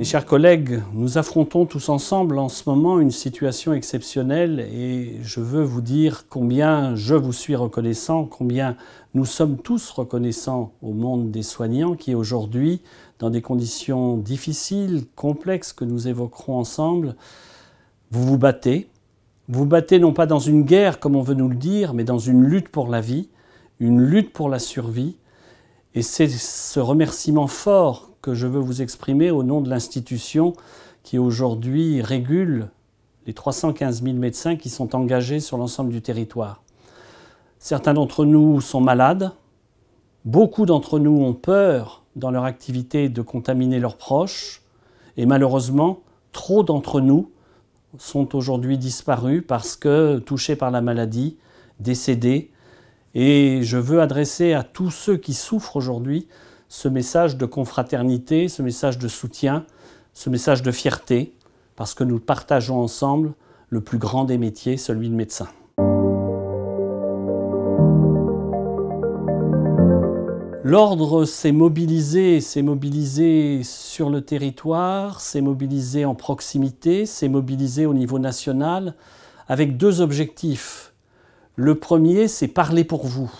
Mes chers collègues, nous affrontons tous ensemble en ce moment une situation exceptionnelle et je veux vous dire combien je vous suis reconnaissant, combien nous sommes tous reconnaissants au monde des soignants qui aujourd'hui, dans des conditions difficiles, complexes que nous évoquerons ensemble, vous vous battez. Vous battez non pas dans une guerre comme on veut nous le dire, mais dans une lutte pour la vie, une lutte pour la survie, et c'est ce remerciement fort que je veux vous exprimer au nom de l'institution qui aujourd'hui régule les 315 000 médecins qui sont engagés sur l'ensemble du territoire. Certains d'entre nous sont malades, beaucoup d'entre nous ont peur dans leur activité de contaminer leurs proches, et malheureusement, trop d'entre nous sont aujourd'hui disparus parce que touchés par la maladie, décédés, et je veux adresser à tous ceux qui souffrent aujourd'hui ce message de confraternité, ce message de soutien, ce message de fierté, parce que nous partageons ensemble le plus grand des métiers, celui de médecin. L'ordre s'est mobilisé, s'est mobilisé sur le territoire, s'est mobilisé en proximité, s'est mobilisé au niveau national, avec deux objectifs le premier, c'est parler pour vous.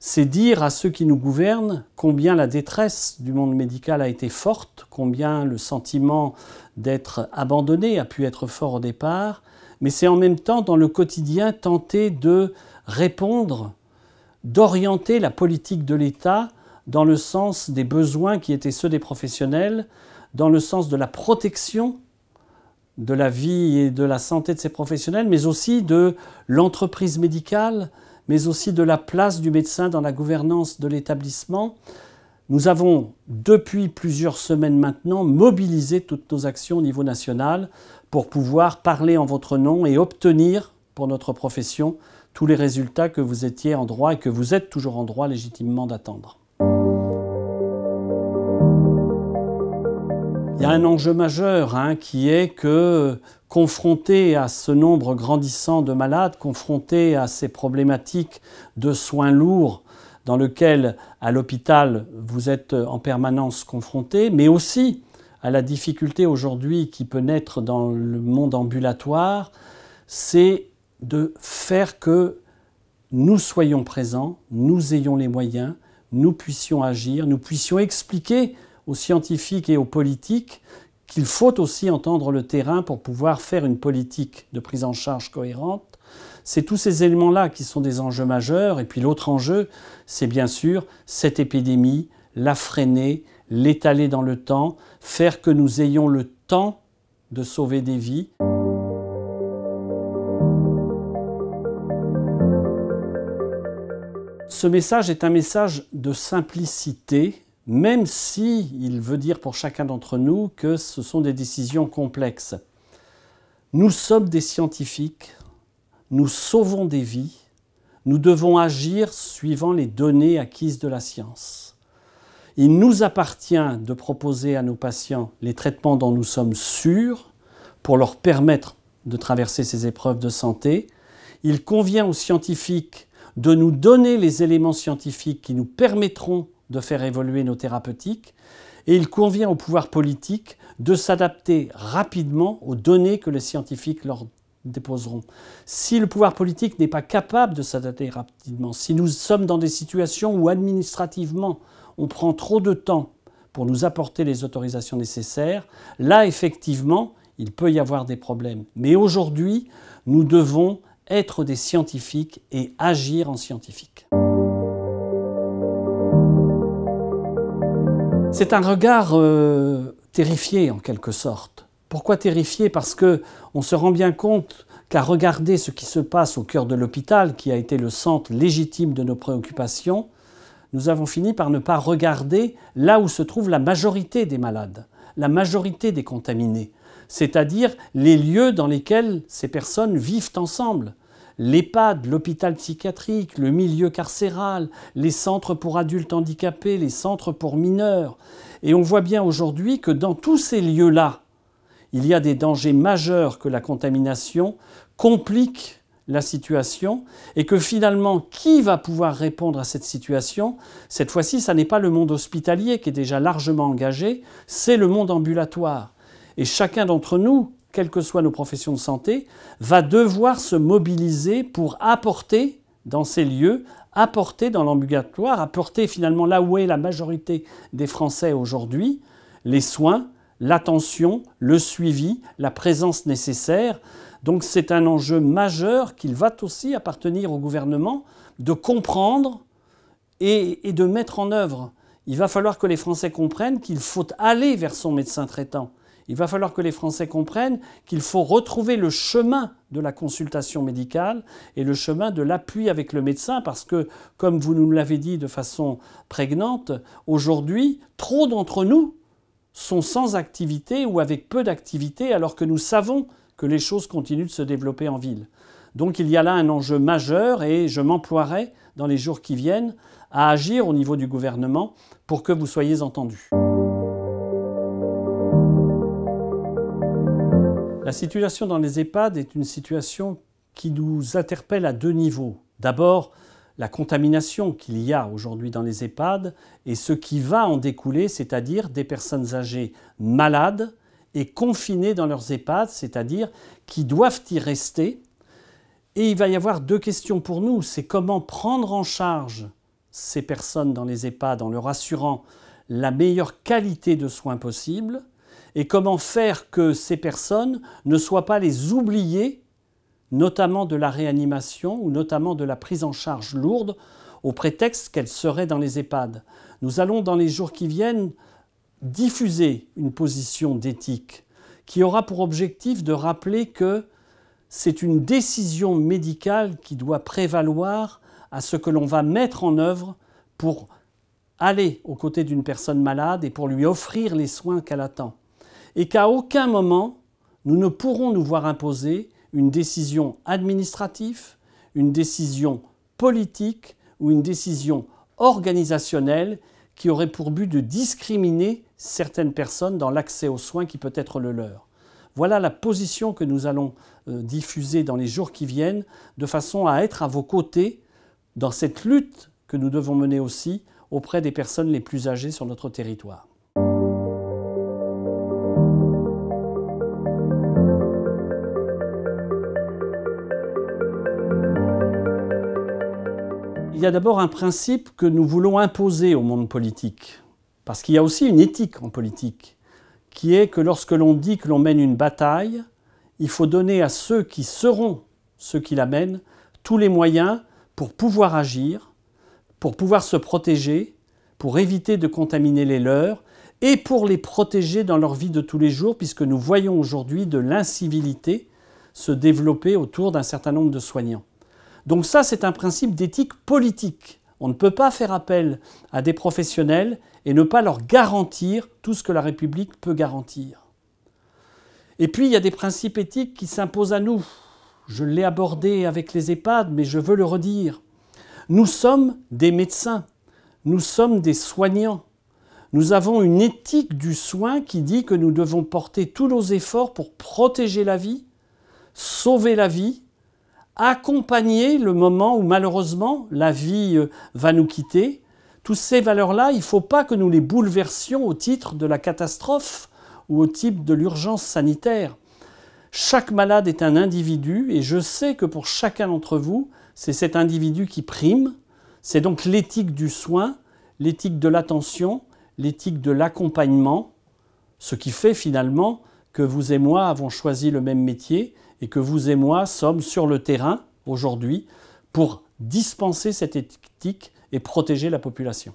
C'est dire à ceux qui nous gouvernent combien la détresse du monde médical a été forte, combien le sentiment d'être abandonné a pu être fort au départ, mais c'est en même temps dans le quotidien tenter de répondre, d'orienter la politique de l'État dans le sens des besoins qui étaient ceux des professionnels, dans le sens de la protection de la vie et de la santé de ces professionnels, mais aussi de l'entreprise médicale, mais aussi de la place du médecin dans la gouvernance de l'établissement. Nous avons, depuis plusieurs semaines maintenant, mobilisé toutes nos actions au niveau national pour pouvoir parler en votre nom et obtenir, pour notre profession, tous les résultats que vous étiez en droit et que vous êtes toujours en droit légitimement d'attendre. un enjeu majeur hein, qui est que confronté à ce nombre grandissant de malades, confronté à ces problématiques de soins lourds dans lesquels à l'hôpital vous êtes en permanence confronté, mais aussi à la difficulté aujourd'hui qui peut naître dans le monde ambulatoire, c'est de faire que nous soyons présents, nous ayons les moyens, nous puissions agir, nous puissions expliquer aux scientifiques et aux politiques qu'il faut aussi entendre le terrain pour pouvoir faire une politique de prise en charge cohérente. C'est tous ces éléments-là qui sont des enjeux majeurs. Et puis l'autre enjeu, c'est bien sûr cette épidémie, la freiner, l'étaler dans le temps, faire que nous ayons le temps de sauver des vies. Ce message est un message de simplicité, même si il veut dire pour chacun d'entre nous que ce sont des décisions complexes. Nous sommes des scientifiques, nous sauvons des vies, nous devons agir suivant les données acquises de la science. Il nous appartient de proposer à nos patients les traitements dont nous sommes sûrs pour leur permettre de traverser ces épreuves de santé. Il convient aux scientifiques de nous donner les éléments scientifiques qui nous permettront de faire évoluer nos thérapeutiques et il convient au pouvoir politique de s'adapter rapidement aux données que les scientifiques leur déposeront. Si le pouvoir politique n'est pas capable de s'adapter rapidement, si nous sommes dans des situations où administrativement on prend trop de temps pour nous apporter les autorisations nécessaires, là effectivement il peut y avoir des problèmes. Mais aujourd'hui, nous devons être des scientifiques et agir en scientifique. C'est un regard euh, terrifié en quelque sorte. Pourquoi terrifié Parce que on se rend bien compte qu'à regarder ce qui se passe au cœur de l'hôpital, qui a été le centre légitime de nos préoccupations, nous avons fini par ne pas regarder là où se trouve la majorité des malades, la majorité des contaminés, c'est-à-dire les lieux dans lesquels ces personnes vivent ensemble l'EHPAD, l'hôpital psychiatrique, le milieu carcéral, les centres pour adultes handicapés, les centres pour mineurs. Et on voit bien aujourd'hui que dans tous ces lieux-là, il y a des dangers majeurs que la contamination complique la situation et que finalement, qui va pouvoir répondre à cette situation Cette fois-ci, ça n'est pas le monde hospitalier qui est déjà largement engagé, c'est le monde ambulatoire. Et chacun d'entre nous, quelles que soient nos professions de santé, va devoir se mobiliser pour apporter dans ces lieux, apporter dans l'ambulatoire, apporter finalement là où est la majorité des Français aujourd'hui, les soins, l'attention, le suivi, la présence nécessaire. Donc c'est un enjeu majeur qu'il va aussi appartenir au gouvernement de comprendre et, et de mettre en œuvre. Il va falloir que les Français comprennent qu'il faut aller vers son médecin traitant il va falloir que les Français comprennent qu'il faut retrouver le chemin de la consultation médicale et le chemin de l'appui avec le médecin, parce que, comme vous nous l'avez dit de façon prégnante, aujourd'hui, trop d'entre nous sont sans activité ou avec peu d'activité, alors que nous savons que les choses continuent de se développer en ville. Donc il y a là un enjeu majeur et je m'emploierai dans les jours qui viennent à agir au niveau du gouvernement pour que vous soyez entendus. La situation dans les EHPAD est une situation qui nous interpelle à deux niveaux. D'abord, la contamination qu'il y a aujourd'hui dans les EHPAD et ce qui va en découler, c'est-à-dire des personnes âgées malades et confinées dans leurs EHPAD, c'est-à-dire qui doivent y rester. Et il va y avoir deux questions pour nous, c'est comment prendre en charge ces personnes dans les EHPAD en leur assurant la meilleure qualité de soins possible, et comment faire que ces personnes ne soient pas les oubliées, notamment de la réanimation ou notamment de la prise en charge lourde, au prétexte qu'elles seraient dans les EHPAD. Nous allons dans les jours qui viennent diffuser une position d'éthique qui aura pour objectif de rappeler que c'est une décision médicale qui doit prévaloir à ce que l'on va mettre en œuvre pour aller aux côtés d'une personne malade et pour lui offrir les soins qu'elle attend et qu'à aucun moment nous ne pourrons nous voir imposer une décision administrative, une décision politique ou une décision organisationnelle qui aurait pour but de discriminer certaines personnes dans l'accès aux soins qui peut être le leur. Voilà la position que nous allons euh, diffuser dans les jours qui viennent, de façon à être à vos côtés dans cette lutte que nous devons mener aussi auprès des personnes les plus âgées sur notre territoire. il y a d'abord un principe que nous voulons imposer au monde politique, parce qu'il y a aussi une éthique en politique, qui est que lorsque l'on dit que l'on mène une bataille, il faut donner à ceux qui seront ceux qui la mènent tous les moyens pour pouvoir agir, pour pouvoir se protéger, pour éviter de contaminer les leurs et pour les protéger dans leur vie de tous les jours, puisque nous voyons aujourd'hui de l'incivilité se développer autour d'un certain nombre de soignants. Donc ça, c'est un principe d'éthique politique. On ne peut pas faire appel à des professionnels et ne pas leur garantir tout ce que la République peut garantir. Et puis, il y a des principes éthiques qui s'imposent à nous. Je l'ai abordé avec les EHPAD, mais je veux le redire. Nous sommes des médecins, nous sommes des soignants. Nous avons une éthique du soin qui dit que nous devons porter tous nos efforts pour protéger la vie, sauver la vie accompagner le moment où malheureusement la vie euh, va nous quitter. Toutes ces valeurs-là, il ne faut pas que nous les bouleversions au titre de la catastrophe ou au type de l'urgence sanitaire. Chaque malade est un individu et je sais que pour chacun d'entre vous, c'est cet individu qui prime. C'est donc l'éthique du soin, l'éthique de l'attention, l'éthique de l'accompagnement, ce qui fait finalement que vous et moi avons choisi le même métier et que vous et moi sommes sur le terrain aujourd'hui pour dispenser cette éthique et protéger la population.